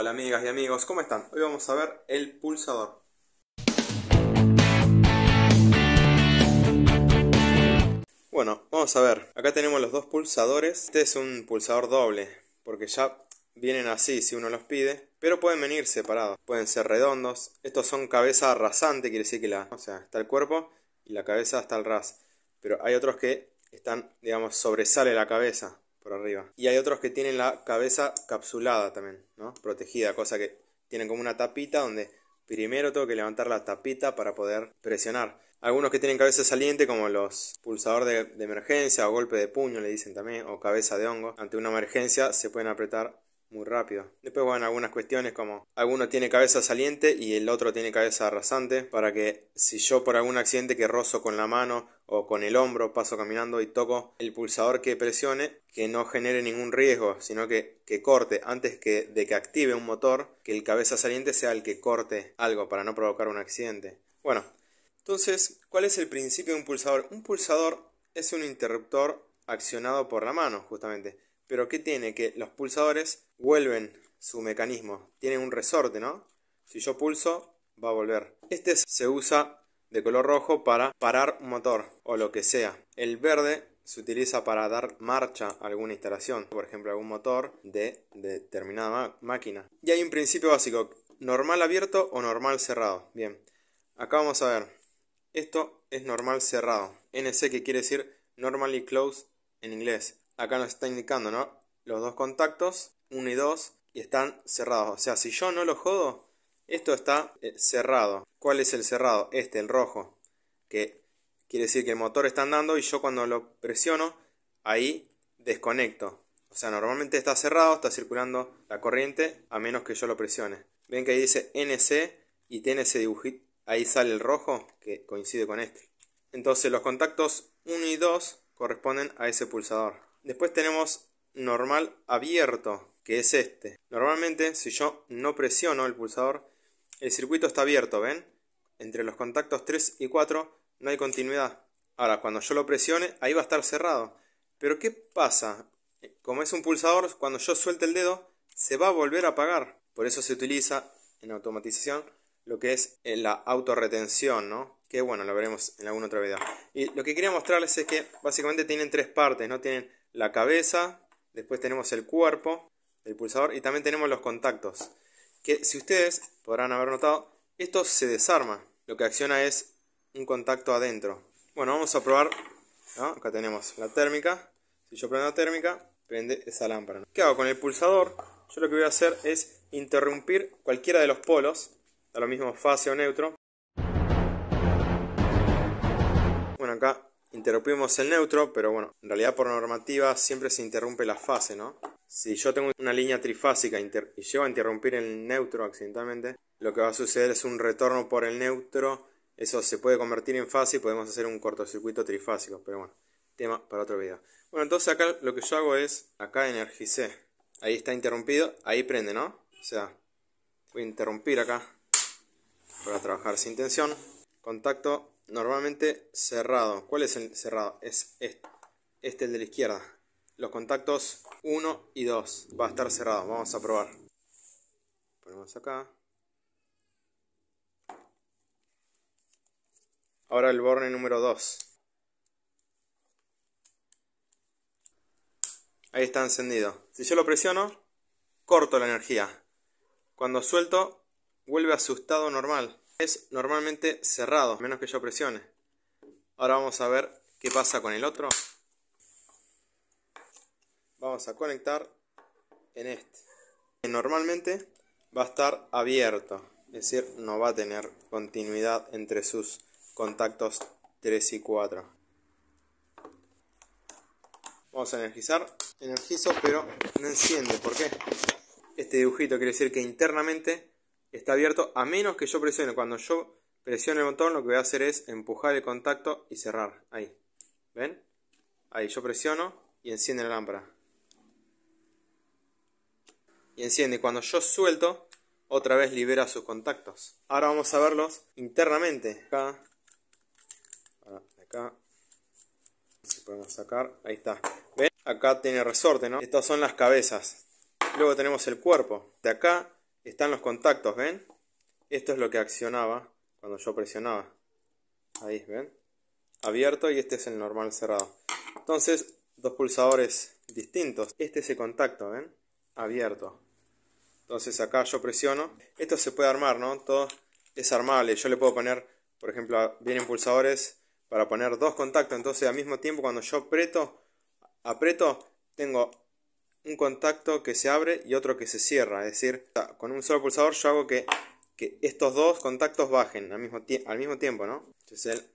Hola amigas y amigos, ¿cómo están? Hoy vamos a ver el pulsador. Bueno, vamos a ver, acá tenemos los dos pulsadores, este es un pulsador doble, porque ya vienen así si uno los pide, pero pueden venir separados, pueden ser redondos, estos son cabeza rasante, quiere decir que la, o sea, está el cuerpo y la cabeza está el ras, pero hay otros que están, digamos, sobresale la cabeza, arriba. Y hay otros que tienen la cabeza capsulada también, ¿no? Protegida, cosa que tienen como una tapita donde primero tengo que levantar la tapita para poder presionar. Algunos que tienen cabeza saliente, como los pulsador de, emergencia o golpe de puño, le dicen también, o cabeza de hongo, ante una emergencia se pueden apretar muy rápido. Después, van algunas cuestiones como alguno tiene cabeza saliente y el otro tiene cabeza rasante, para que si yo por algún accidente que rozo con la mano o con el hombro paso caminando y toco el pulsador que presione que no genere ningún riesgo, sino que, corte antes que, de que active un motor, que el cabeza saliente sea el que corte algo para no provocar un accidente. Bueno, entonces, ¿cuál es el principio de un pulsador? Un pulsador es un interruptor accionado por la mano, justamente. Pero ¿qué tiene? Que los pulsadores vuelven su mecanismo. Tienen un resorte, ¿no? Si yo pulso, va a volver. Este se usa de color rojo para parar un motor o lo que sea. El verde se utiliza para dar marcha a alguna instalación, por ejemplo algún motor de, determinada máquina. Y hay un principio básico, normal abierto o normal cerrado. Bien, acá vamos a ver, esto es normal cerrado, NC que quiere decir normally closed en inglés. Acá nos está indicando, ¿no? Los dos contactos, Uno y dos. y están cerrados. O sea, si yo no lo jodo, esto está eh, cerrado. ¿Cuál es el cerrado? Este, el rojo. Que quiere decir que el motor está andando y yo cuando lo presiono, ahí desconecto. O sea, normalmente está cerrado, está circulando la corriente a menos que yo lo presione. Ven que ahí dice NC y tiene ese dibujito. Ahí sale el rojo que coincide con este. Entonces los contactos 1 y 2 corresponden a ese pulsador. Después tenemos normal abierto, que es este. Normalmente si yo no presiono el pulsador, el circuito está abierto, ¿ven? Entre los contactos 3 y 4 no hay continuidad. Ahora, cuando yo lo presione, ahí va a estar cerrado. Pero ¿qué pasa? Como es un pulsador, cuando yo suelte el dedo, se va a volver a apagar. Por eso se utiliza en automatización lo que es eh, la autorretención, ¿no? Que bueno, lo veremos en alguna otra vida. Y lo que quería mostrarles es que básicamente tienen tres partes, ¿no? Tienen la cabeza, después tenemos el cuerpo del pulsador y también tenemos los contactos que si ustedes podrán haber notado, esto se desarma. Lo que acciona es un contacto adentro. Bueno, vamos a probar. Acá tenemos la térmica. Si yo prendo la térmica, prende esa lámpara. ¿Qué hago con el pulsador? Yo lo que voy a hacer es interrumpir cualquiera de los polos, a lo mismo fase o neutro. Bueno, acá interrumpimos el neutro, pero bueno, en realidad por normativa siempre se interrumpe la fase, ¿no? Si yo tengo una línea trifásica y llego a interrumpir el neutro accidentalmente, lo que va a suceder es un retorno por el neutro, eso se puede convertir en fase y podemos hacer un cortocircuito trifásico, pero bueno, tema para otro video. Bueno, entonces acá lo que yo hago es, acá energicé, ahí está interrumpido, ahí prende, ¿no? O sea, voy a interrumpir acá para trabajar sin tensión, contacto normalmente cerrado. ¿Cuál es el cerrado? Es este, este el de la izquierda. Los contactos 1 y 2 va a estar cerrado. Vamos a probar. Ponemos acá. Ahora el borne número 2. Ahí está encendido. Si yo lo presiono, corto la energía. Cuando suelto, vuelve a su estado normal es normalmente cerrado, menos que yo presione. Ahora vamos a ver qué pasa con el otro. Vamos a conectar en este. Normalmente va a estar abierto, es decir, no va a tener continuidad entre sus contactos 3 y 4. Vamos a energizar. Energizo, pero no enciende. ¿Por qué? Este dibujito quiere decir que internamente está abierto a menos que yo presione. Cuando yo presione el botón lo que voy a hacer es empujar el contacto y cerrar. Ahí. ¿Ven? Ahí yo presiono y enciende la lámpara. Y enciende. Cuando yo suelto, otra vez libera sus contactos. Ahora vamos a verlos internamente. Acá. Acá. Si podemos sacar. Ahí está. ¿Ven? Acá tiene resorte, ¿no? Estas son las cabezas. Luego tenemos el cuerpo. De acá están los contactos, ¿ven? Esto es lo que accionaba cuando yo presionaba. Ahí, ¿ven? Abierto y este es el normal cerrado. Entonces, dos pulsadores distintos. Este es el contacto, ¿ven? Abierto. Entonces acá yo presiono. Esto se puede armar, ¿no? Todo es armable. Yo le puedo poner, por ejemplo, vienen pulsadores para poner dos contactos. Entonces al mismo tiempo cuando yo aprieto, aprieto, tengo un contacto que se abre y otro que se cierra. Es decir, con un solo pulsador yo hago que, estos dos contactos bajen al mismo, al mismo tiempo, ¿no? Este es el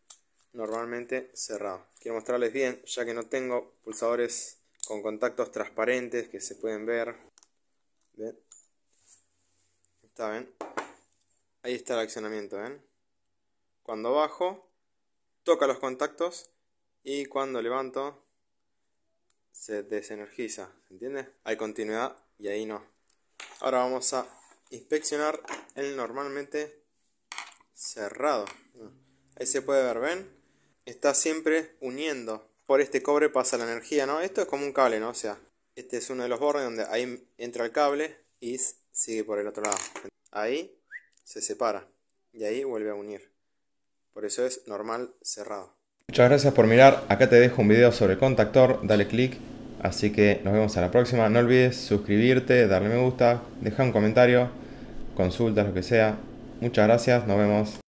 normalmente cerrado. Quiero mostrarles bien, ya que no tengo pulsadores con contactos transparentes que se pueden ver. Está Ahí está el accionamiento, ¿ven? Cuando bajo, toca los contactos y cuando levanto, se desenergiza, ¿entiendes? entiende? Hay continuidad y ahí no. Ahora vamos a inspeccionar el normalmente cerrado. Ahí se puede ver, ¿ven? Está siempre uniendo. Por este cobre pasa la energía, ¿no? Esto es como un cable, ¿no? O sea, este es uno de los bordes donde ahí entra el cable y sigue por el otro lado. Ahí se separa y ahí vuelve a unir. Por eso es normal cerrado. Muchas gracias por mirar, acá te dejo un video sobre contactor, dale click, así que nos vemos a la próxima, no olvides suscribirte, darle me gusta, dejar un comentario, consultas, lo que sea, muchas gracias, nos vemos.